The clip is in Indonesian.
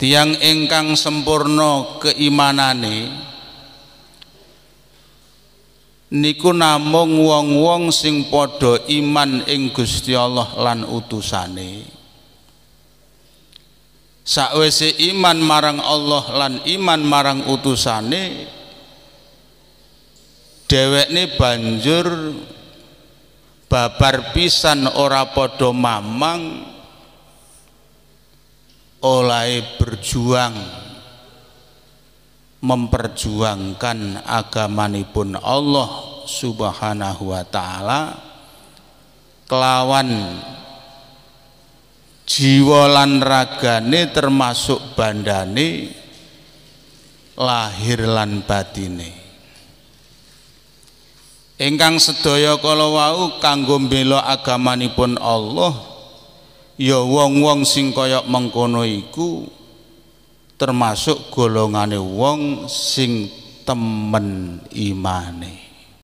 tiang ingkang sempurna keimanane niku namung wong-wong sing padha iman ing Gusti Allah lan utusane sakwise iman marang Allah lan iman marang utusane dhewekne banjur babar pisan ora padha mamang oleh berjuang memperjuangkan agama agamanipun Allah subhanahu wa ta'ala kelawan jiwa lan ragane termasuk bandane lahir lan batine ingkang sedaya kalau wau kanggo bela agamanipun Allah ya wong-wong sing kaya mengkono iku termasuk golongane wong sing temen imane